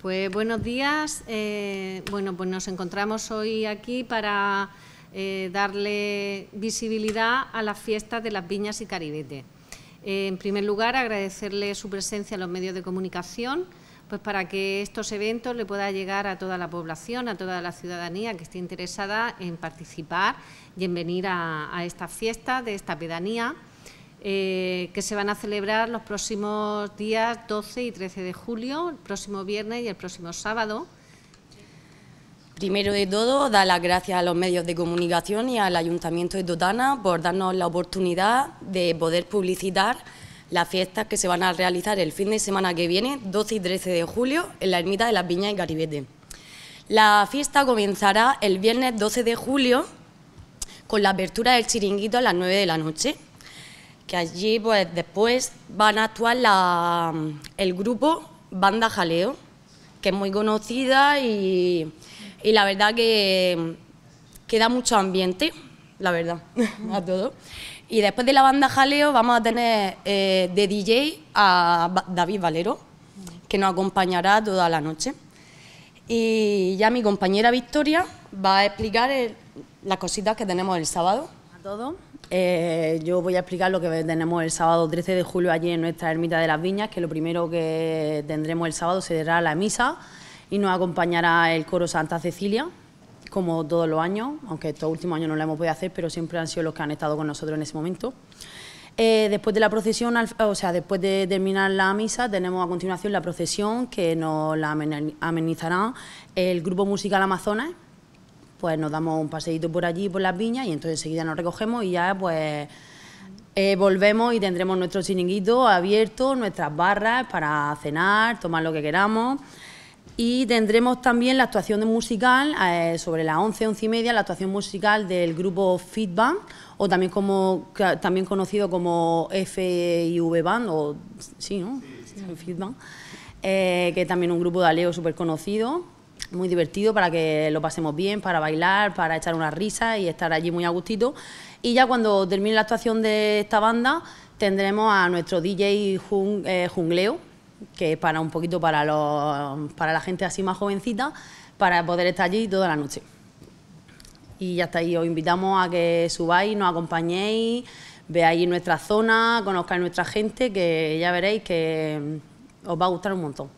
Pues buenos días. Eh, bueno, pues nos encontramos hoy aquí para eh, darle visibilidad a las fiestas de las viñas y caribete. Eh, en primer lugar, agradecerle su presencia a los medios de comunicación, pues para que estos eventos le puedan llegar a toda la población, a toda la ciudadanía que esté interesada en participar y en venir a, a fiesta de esta pedanía eh, que se van a celebrar los próximos días 12 y 13 de julio, el próximo viernes y el próximo sábado. Primero de todo, dar las gracias a los medios de comunicación y al Ayuntamiento de Totana por darnos la oportunidad de poder publicitar las fiestas que se van a realizar el fin de semana que viene, 12 y 13 de julio, en la Ermita de las Viñas y Garibete. La fiesta comenzará el viernes 12 de julio con la apertura del chiringuito a las 9 de la noche que allí pues después van a actuar el grupo Banda Jaleo, que es muy conocida y, la verdad que, queda da mucho ambiente, la verdad, a todo. Y después de la Banda Jaleo vamos a tener eh, de DJ a David Valero, que nos acompañará toda la noche. Y ya mi compañera Victoria va a explicar las cositas que tenemos el sábado. Eh, yo voy a explicar lo que tenemos el sábado 13 de julio allí en nuestra ermita de las Viñas, que lo primero que tendremos el sábado será la misa y nos acompañará el coro Santa Cecilia, como todos los años, aunque estos últimos años no lo hemos podido hacer, pero siempre han sido los que han estado con nosotros en ese momento. Eh, después de la procesión, o sea, después de terminar la misa, tenemos a continuación la procesión que nos la amenizará el grupo musical Amazonas pues nos damos un paseíto por allí, por las viñas, y entonces enseguida nos recogemos y ya pues eh, volvemos y tendremos nuestro chiringuito abierto, nuestras barras para cenar, tomar lo que queramos. Y tendremos también la actuación musical eh, sobre las 11, 11 y media, la actuación musical del grupo Feedback, o también, como, también conocido como FIV Band, o sí, ¿no? Eh, que es también un grupo de aleo súper conocido muy divertido para que lo pasemos bien, para bailar, para echar una risa y estar allí muy a gustito. Y ya cuando termine la actuación de esta banda, tendremos a nuestro DJ jung, eh, Jungleo, que es para un poquito para, los, para la gente así más jovencita, para poder estar allí toda la noche. Y ya está ahí, os invitamos a que subáis, nos acompañéis, veáis nuestra zona, conozcáis nuestra gente, que ya veréis que os va a gustar un montón.